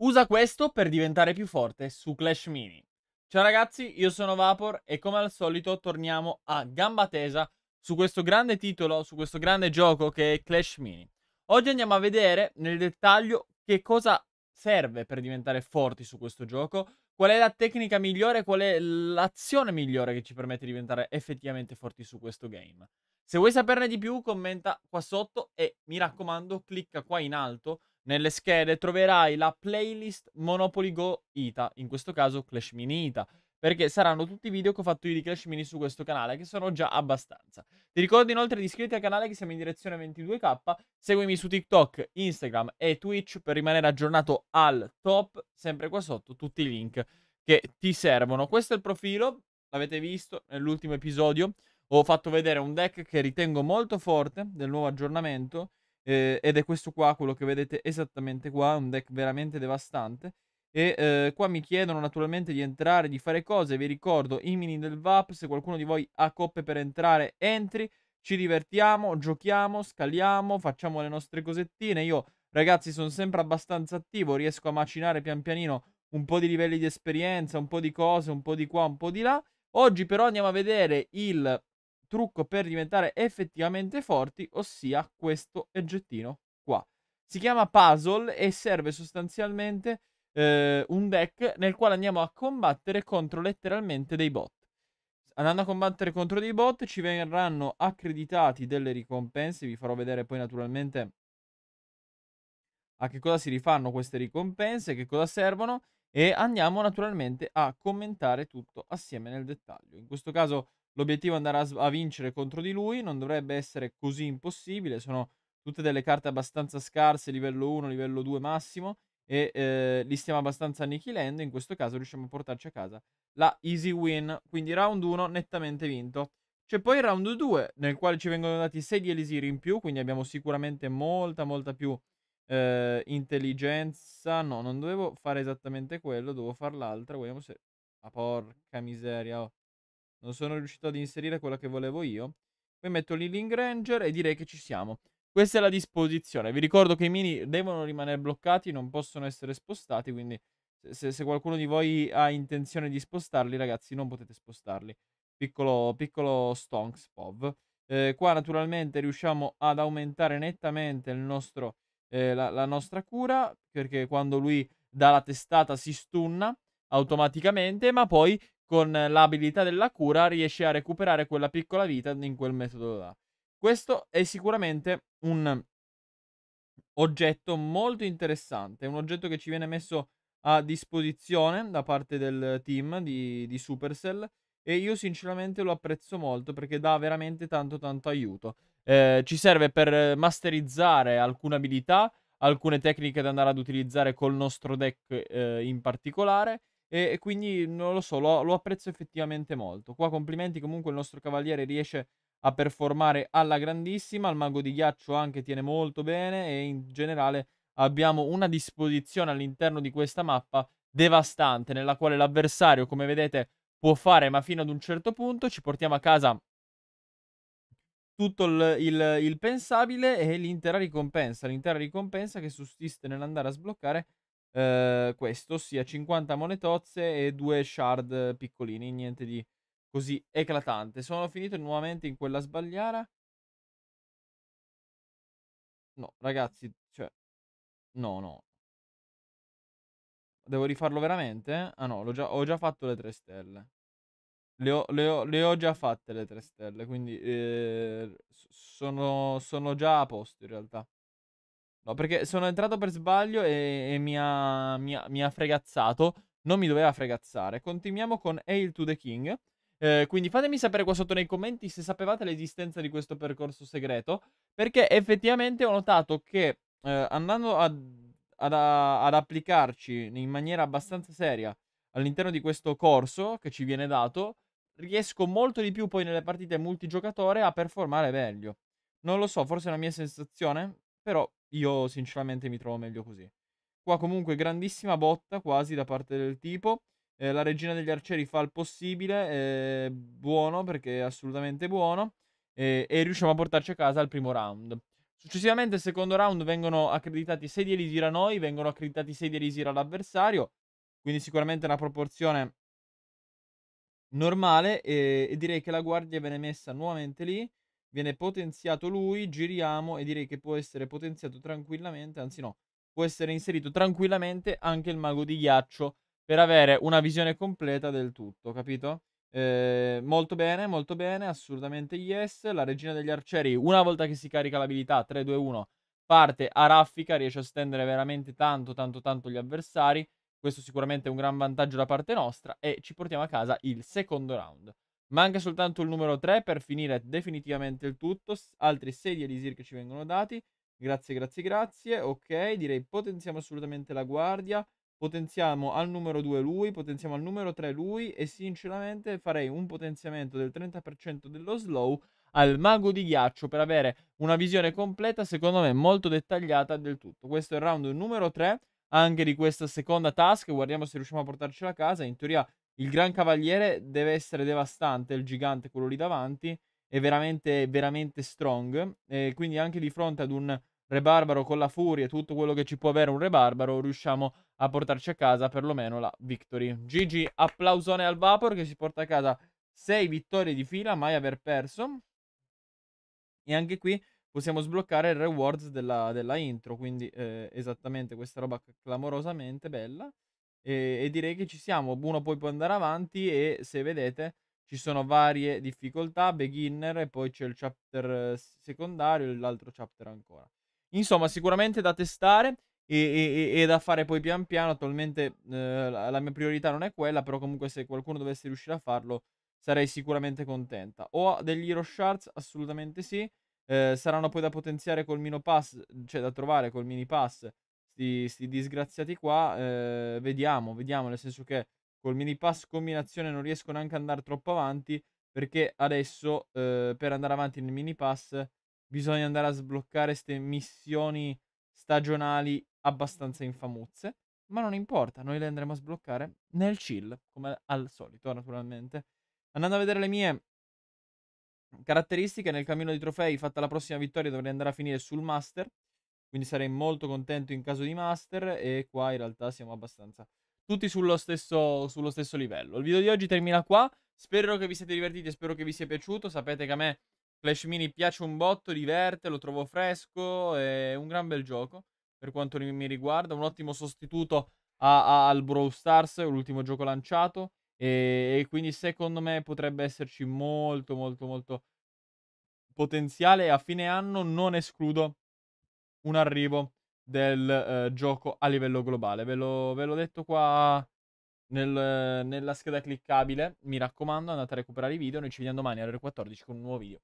Usa questo per diventare più forte su Clash Mini. Ciao ragazzi, io sono Vapor e come al solito torniamo a gamba tesa su questo grande titolo, su questo grande gioco che è Clash Mini. Oggi andiamo a vedere nel dettaglio che cosa serve per diventare forti su questo gioco, qual è la tecnica migliore, qual è l'azione migliore che ci permette di diventare effettivamente forti su questo game. Se vuoi saperne di più commenta qua sotto e mi raccomando clicca qua in alto nelle schede troverai la playlist Monopoly Go Ita, in questo caso Clash Mini Ita, perché saranno tutti i video che ho fatto io di Clash Mini su questo canale, che sono già abbastanza. Ti ricordo inoltre di iscriverti al canale che siamo in direzione 22k, seguimi su TikTok, Instagram e Twitch per rimanere aggiornato al top, sempre qua sotto tutti i link che ti servono. Questo è il profilo, l'avete visto nell'ultimo episodio, ho fatto vedere un deck che ritengo molto forte del nuovo aggiornamento, eh, ed è questo qua, quello che vedete esattamente qua, un deck veramente devastante. E eh, qua mi chiedono naturalmente di entrare, di fare cose, vi ricordo i mini del VAP, se qualcuno di voi ha coppe per entrare, entri, ci divertiamo, giochiamo, scaliamo, facciamo le nostre cosettine, io ragazzi sono sempre abbastanza attivo, riesco a macinare pian pianino un po' di livelli di esperienza, un po' di cose, un po' di qua, un po' di là. Oggi però andiamo a vedere il trucco per diventare effettivamente forti, ossia questo oggettino qua. Si chiama puzzle e serve sostanzialmente eh, un deck nel quale andiamo a combattere contro letteralmente dei bot. Andando a combattere contro dei bot ci verranno accreditati delle ricompense, vi farò vedere poi naturalmente a che cosa si rifanno queste ricompense, che cosa servono e andiamo naturalmente a commentare tutto assieme nel dettaglio. In questo caso L'obiettivo è andare a, a vincere contro di lui, non dovrebbe essere così impossibile, sono tutte delle carte abbastanza scarse, livello 1, livello 2 massimo, e eh, li stiamo abbastanza annichilendo, in questo caso riusciamo a portarci a casa la easy win, quindi round 1 nettamente vinto. C'è poi il round 2, nel quale ci vengono dati 6 di Elisir in più, quindi abbiamo sicuramente molta, molta più eh, intelligenza. No, non dovevo fare esattamente quello, dovevo fare l'altra. Vediamo se... Ma porca miseria, oh. Non sono riuscito ad inserire quella che volevo io. Poi metto l'Healing Ranger e direi che ci siamo. Questa è la disposizione. Vi ricordo che i mini devono rimanere bloccati, non possono essere spostati, quindi se, se qualcuno di voi ha intenzione di spostarli, ragazzi, non potete spostarli. Piccolo, piccolo stonks pov. Eh, qua naturalmente riusciamo ad aumentare nettamente nostro, eh, la, la nostra cura, perché quando lui dà la testata si stunna automaticamente, ma poi con l'abilità della cura riesce a recuperare quella piccola vita in quel metodo là. Questo è sicuramente un oggetto molto interessante, un oggetto che ci viene messo a disposizione da parte del team di, di Supercell e io sinceramente lo apprezzo molto perché dà veramente tanto tanto aiuto. Eh, ci serve per masterizzare alcune abilità, alcune tecniche da andare ad utilizzare col nostro deck eh, in particolare e, e quindi non lo so, lo, lo, apprezzo effettivamente molto. Qua complimenti comunque il nostro cavaliere riesce a performare alla grandissima, il mago di ghiaccio anche tiene molto bene e in generale abbiamo una disposizione all'interno di questa mappa devastante nella quale l'avversario, come vedete, può fare ma fino ad un certo punto ci portiamo a casa tutto il, il, il pensabile e l'intera ricompensa, l'intera ricompensa che sussiste nell'andare a sbloccare eh, questo, ossia 50 monetozze e due shard piccolini, niente di così eclatante. Sono finito nuovamente in quella sbagliara. No, ragazzi, cioè... No, no. Devo rifarlo veramente? Ah no, già, ho già fatto le tre stelle. Le ho, le, ho, le ho, già fatte le tre stelle, quindi eh, sono, sono già a posto in realtà. No, perché sono entrato per sbaglio e, e mi, ha, mi, ha, mi, ha, fregazzato. Non mi doveva fregazzare. Continuiamo con Hail to the King. Eh, quindi fatemi sapere qua sotto nei commenti se sapevate l'esistenza di questo percorso segreto. Perché effettivamente ho notato che eh, andando a, ad, ad applicarci in maniera abbastanza seria all'interno di questo corso che ci viene dato, riesco molto di più poi nelle partite multigiocatore a performare meglio. Non lo so, forse è una mia sensazione, però io sinceramente mi trovo meglio così. Qua comunque grandissima botta quasi da parte del tipo. Eh, la regina degli arcieri fa il possibile, eh, buono perché è assolutamente buono. Eh, e riusciamo a portarci a casa al primo round. Successivamente al secondo round vengono accreditati 6 di Elisir a noi, vengono accreditati 6 di Elisir all'avversario, quindi sicuramente una proporzione normale e, e, direi che la guardia viene messa nuovamente lì viene potenziato lui, giriamo e direi che può essere potenziato tranquillamente, anzi no, può essere inserito tranquillamente anche il mago di ghiaccio per avere una visione completa del tutto, capito? Eh, molto bene, molto bene, assolutamente yes. La regina degli arcieri, una volta che si carica l'abilità 3-2-1, parte a raffica, riesce a stendere veramente tanto, tanto, tanto gli avversari. Questo sicuramente è un gran vantaggio da parte nostra e ci portiamo a casa il secondo round. Manca soltanto il numero 3 per finire definitivamente il tutto. Altri 6 di Elisir che ci vengono dati. Grazie, grazie, grazie. Ok, direi potenziamo assolutamente la guardia. Potenziamo al numero 2 lui, potenziamo al numero 3 lui e sinceramente farei un potenziamento del 30% dello slow al mago di ghiaccio per avere una visione completa, secondo me molto dettagliata del tutto. Questo è il round numero 3 anche di questa seconda task, guardiamo se riusciamo a portarcela a casa. In teoria il Gran Cavaliere deve essere devastante, il gigante quello lì davanti, è veramente, veramente strong. E quindi anche di fronte ad un Re Barbaro con la furia e tutto quello che ci può avere un Re Barbaro, riusciamo a portarci a casa perlomeno la victory. Gigi, applausone al Vapor che si porta a casa 6 vittorie di fila, mai aver perso. E anche qui possiamo sbloccare il rewards della, della intro, quindi eh, esattamente questa roba clamorosamente bella. E, e direi che ci siamo. Uno poi può andare avanti e se vedete ci sono varie difficoltà, beginner e poi c'è il chapter secondario e l'altro chapter ancora. Insomma, sicuramente da testare e, e, e da fare poi pian piano. Attualmente eh, la, mia priorità non è quella, però comunque se qualcuno dovesse riuscire a farlo sarei sicuramente contenta. Ho degli Hero Shards? Assolutamente sì. Eh, saranno poi da potenziare col Mino Pass, cioè da trovare col Mini Pass sti, sti disgraziati qua, eh, vediamo, vediamo, nel senso che col mini pass combinazione non riesco neanche ad andare troppo avanti, perché adesso eh, per andare avanti nel mini pass bisogna andare a sbloccare queste missioni stagionali abbastanza infamuzze, ma non importa, noi le andremo a sbloccare nel chill, come al solito naturalmente. Andando a vedere le mie caratteristiche nel cammino di trofei, fatta la prossima vittoria dovrei andare a finire sul master, quindi sarei molto contento in caso di master e qua in realtà siamo abbastanza tutti sullo stesso, sullo stesso livello. Il video di oggi termina qua. Spero che vi siate divertiti e spero che vi sia piaciuto. Sapete che a me Flash Mini piace un botto, diverte, lo trovo fresco, è un gran bel gioco per quanto mi riguarda, un ottimo sostituto a, a, al Brawl Stars, l'ultimo gioco lanciato e, e, quindi secondo me potrebbe esserci molto molto molto potenziale a fine anno, non escludo un arrivo del eh, gioco a livello globale. Ve, lo, ve l'ho detto qua nel, nella scheda cliccabile. Mi raccomando, andate a recuperare i video. Noi ci vediamo domani alle ore 14 con un nuovo video.